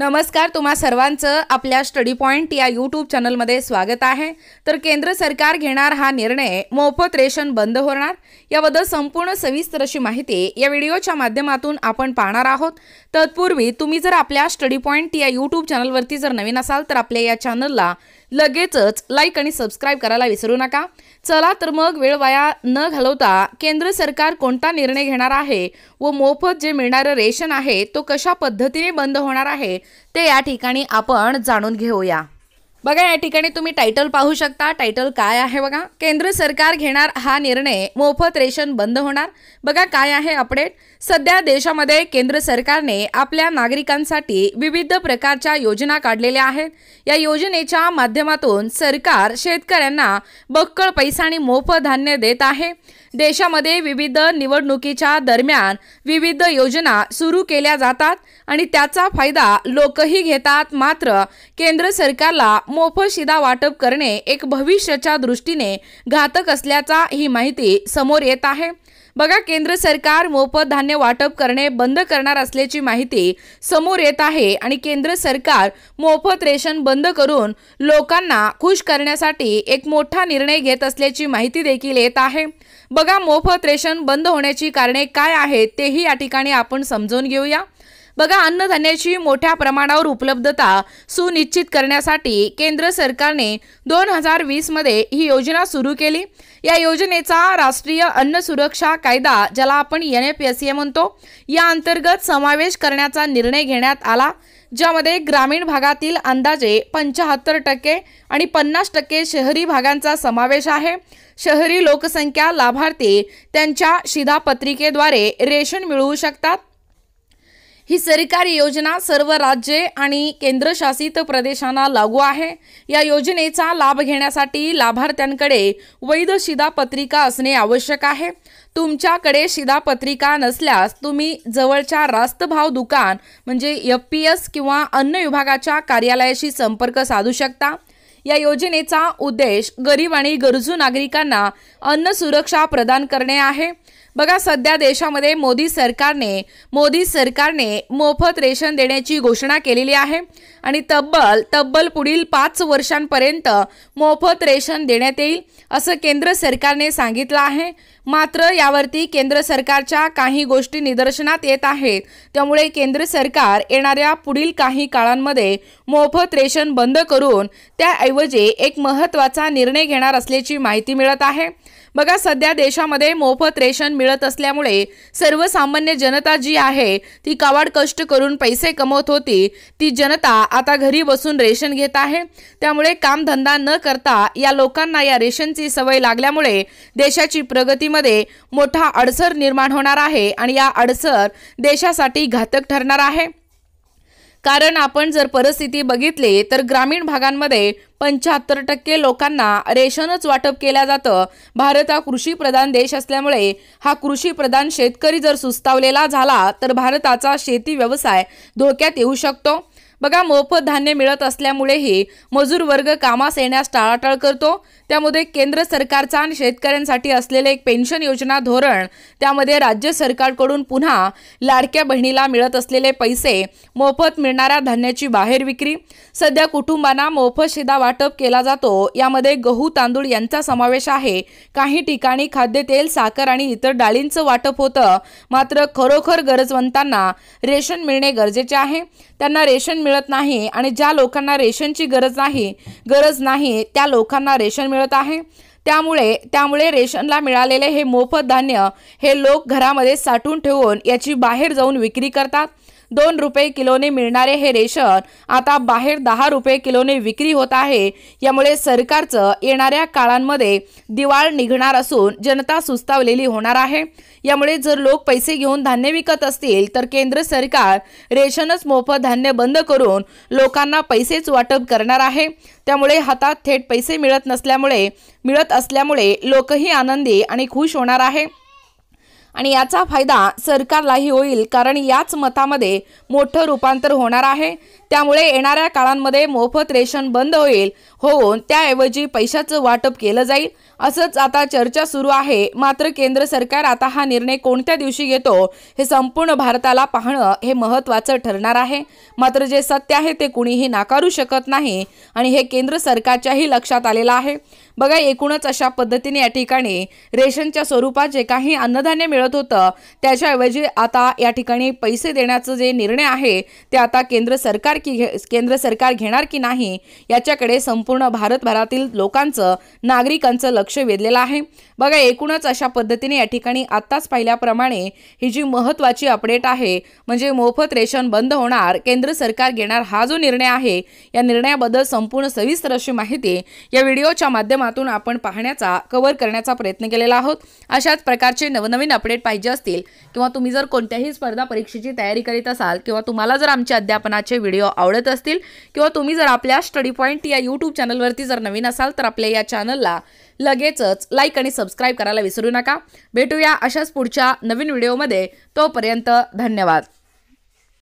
नमस्कार तुम्हा सर्वांचं आपल्या स्टडी पॉइंट या यूट्यूब चॅनलमध्ये स्वागत आहे तर केंद्र सरकार घेणार हा निर्णय मोफत रेशन बंद होणार याबद्दल संपूर्ण सविस्तर अशी माहिती या व्हिडिओच्या माध्यमातून आपण पाहणार आहोत तत्पूर्वी तुम्ही जर आपल्या स्टडी पॉइंट या यूट्यूब चॅनलवरती जर नवीन असाल तर आपल्या या चॅनलला लगेचच लाईक आणि सबस्क्राईब करायला विसरू नका चला तर मग वेळ वाया न घालवता केंद्र सरकार कोणता निर्णय घेणार आहे व मोफत जे मिळणारं रेशन आहे तो कशा पद्धतीने बंद होणार आहे ते या ठिकाणी आपण जाणून घेऊया बघा या ठिकाणी तुम्ही टायटल पाहू शकता टायटल काय आहे बघा केंद्र सरकार घेणार हा निर्णय मोफत रेशन बंद होणार बघा काय आहे अपडेट सध्या देशामध्ये केंद्र सरकारने आपल्या नागरिकांसाठी विविध प्रकारच्या योजना काढलेल्या आहेत या योजनेच्या माध्यमातून सरकार शेतकऱ्यांना बक्कळ पैसा आणि मोफत धान्य देत आहे देशामध्ये विविध निवडणुकीच्या दरम्यान विविध योजना सुरू केल्या जातात आणि त्याचा फायदा लोकही घेतात मात्र केंद्र सरकारला मोफत शिदा वाटप करणे एक भविष्याच्या दृष्टीने घातक असल्याचा ही माहिती समोर येत आहे बघा केंद्र सरकार मोफत धान्य वाटप करणे बंद करणार असल्याची माहिती समोर येत आहे आणि केंद्र सरकार मोफत रेशन बंद करून लोकांना खुश करण्यासाठी एक मोठा निर्णय घेत असल्याची माहिती देखील येत आहे बघा मोफत रेशन बंद होण्याची कारणे काय आहेत तेही या ठिकाणी आपण समजून घेऊया बघा अन्नधान्याची मोठ्या प्रमाणावर उपलब्धता सुनिश्चित करण्यासाठी केंद्र सरकारने दोन हजार वीसमध्ये ही योजना सुरू केली या योजनेचा राष्ट्रीय अन्न सुरक्षा कायदा ज्याला आपण एन एफ एस ए म्हणतो या अंतर्गत समावेश करण्याचा निर्णय घेण्यात आला ज्यामध्ये ग्रामीण भागातील अंदाजे पंचाहत्तर टक्के आणि पन्नास टक्के शहरी भागांचा समावेश आहे शहरी लोकसंख्या लाभार्थी त्यांच्या शिधापत्रिकेद्वारे रेशन मिळवू शकतात ही सरकारी योजना सर्व राज्ये आणि केंद्रशासित प्रदेशांना लागू आहे या योजनेचा लाभ घेण्यासाठी लाभार्थ्यांकडे वैध शिधापत्रिका असणे आवश्यक आहे तुमच्याकडे शिधापत्रिका नसल्यास तुम्ही जवळच्या रास्त भाव दुकान म्हणजे एफ पी एस किंवा अन्न विभागाच्या कार्यालयाशी संपर्क साधू शकता या योजनेचा उद्देश गरीब आणि गरजू नागरिकांना अन्न सुरक्षा प्रदान करणे आहे बघा सध्या देशामध्ये मोदी सरकारने मोदी सरकारने मोफत रेशन देण्याची घोषणा केलेली आहे आणि तब्बल तब्बल पुढील पाच वर्षांपर्यंत मोफत रेशन देण्यात येईल असं केंद्र सरकारने सांगितलं आहे मात्र यावरती केंद्र सरकारच्या काही गोष्टी निदर्शनात येत आहेत त्यामुळे केंद्र सरकार येणाऱ्या पुढील काही काळांमध्ये मोफत रेशन बंद करून त्याऐवजी एक महत्त्वाचा निर्णय घेणार असल्याची माहिती मिळत आहे बघा सध्या देशामध्ये मोफत रेशन मिळत असल्यामुळे सर्वसामान्य जनता जी आहे ती कावाड कष्ट करून पैसे कमवत होती ती जनता आता घरी बसून रेशन घेत आहे त्यामुळे कामधंदा न करता या लोकांना या रेशनची सवय लागल्यामुळे देशाची प्रगतीमध्ये मोठा अडसर निर्माण होणार आहे आणि या अडसर देशासाठी घातक ठरणार आहे कारण आपण जर परिस्थिती बघितली तर ग्रामीण भागांमध्ये पंच्याहत्तर टक्के लोकांना रेशनच वाटप केलं जातं भारत हा कृषीप्रधान देश असल्यामुळे हा कृषीप्रधान शेतकरी जर सुस्तावलेला झाला तर भारताचा शेती व्यवसाय धोक्यात येऊ शकतो बघा मोफत धान्य मिळत असल्यामुळेही मजूर वर्ग कामास येण्यास टाळाटाळ करतो त्यामध्ये केंद्र सरकारचा आणि शेतकऱ्यांसाठी असलेले एक पेन्शन योजना धोरण त्यामध्ये राज्य सरकारकडून पुन्हा लाडक्या बहिणीला मिळत असलेले पैसे मोफत मिळणाऱ्या धान्याची बाहेर विक्री सध्या कुटुंबांना मोफत शिदा वाटप केला जातो यामध्ये गहू तांदूळ यांचा समावेश आहे काही ठिकाणी खाद्यतेल साखर आणि इतर डाळींचं वाटप होतं मात्र खरोखर गरजवंतांना रेशन मिळणे गरजेचे आहे त्यांना रेशन मिळ मिळत नाही आणि ज्या लोकांना रेशनची गरज नाही गरज नाही त्या लोकांना रेशन मिळत आहे त्यामुळे त्यामुळे रेशनला मिळालेले हे मोफत धान्य हे लोक घरामध्ये साठवून ठेवून याची बाहेर जाऊन विक्री करतात दोन रुपये किलोने मिळणारे हे रेशन आता बाहेर दहा रुपये किलोने विक्री होत आहे यामुळे सरकारचं येणाऱ्या काळांमध्ये दिवाळ निघणार असून जनता सुस्तावलेली होणार आहे यामुळे जर लोक पैसे घेऊन धान्य विकत असतील तर केंद्र सरकार रेशनच मोफत धान्य बंद करून लोकांना पैसेच वाटप करणार आहे त्यामुळे हातात थेट पैसे मिळत नसल्यामुळे मिळत असल्यामुळे लोकही आनंदी आणि खुश होणार आहे आणि याचा फायदा सरकारलाही होईल कारण याच मतामध्ये मोठं रूपांतर होणार आहे त्यामुळे येणाऱ्या काळांमध्ये मोफत रेशन बंद होईल होऊन त्याऐवजी पैशाचं वाटप केलं जाईल असंच आता चर्चा सुरू आहे मात्र केंद्र सरकार आता हा निर्णय कोणत्या दिवशी घेतो हे संपूर्ण भारताला पाहणं हे महत्त्वाचं ठरणार आहे मात्र जे सत्य आहे ते कुणीही नाकारू शकत नाही आणि हे केंद्र सरकारच्याही लक्षात आलेलं आहे बघा एकूणच अशा पद्धतीने या ठिकाणी रेशनच्या स्वरूपात जे काही अन्नधान्य मिळत होतं त्याच्याऐवजी आता या ठिकाणी पैसे देण्याचं जे निर्णय आहे ते आता केंद्र सरकार की घे केंद्र सरकार घेणार की नाही याच्याकडे संपूर्ण भारतभरातील लोकांचं नागरिकांचं लक्ष वेधलेलं आहे बघा एकूणच अशा पद्धतीने या ठिकाणी आत्ताच पाहिल्याप्रमाणे ही जी महत्त्वाची अपडेट आहे म्हणजे मोफत रेशन बंद होणार केंद्र सरकार घेणार हा जो निर्णय आहे या निर्णयाबद्दल संपूर्ण सविस्तर अशी माहिती या व्हिडिओच्या माध्यमात माध्यमातून आपण पाहण्याचा कव्हर करण्याचा प्रयत्न केलेला आहोत अशाच प्रकारचे नवनवीन अपडेट पाहिजे असतील किंवा तुम्ही जर कोणत्याही स्पर्धा परीक्षेची तयारी करीत असाल किंवा तुम्हाला जर आमच्या अध्यापनाचे व्हिडिओ आवडत असतील किंवा तुम्ही जर आपल्या स्टडी पॉईंट या यूट्यूब चॅनलवरती जर नवीन असाल तर आपल्या या चॅनलला लगेचच लाईक आणि सबस्क्राईब करायला विसरू नका भेटूया अशाच पुढच्या नवीन व्हिडिओमध्ये तोपर्यंत धन्यवाद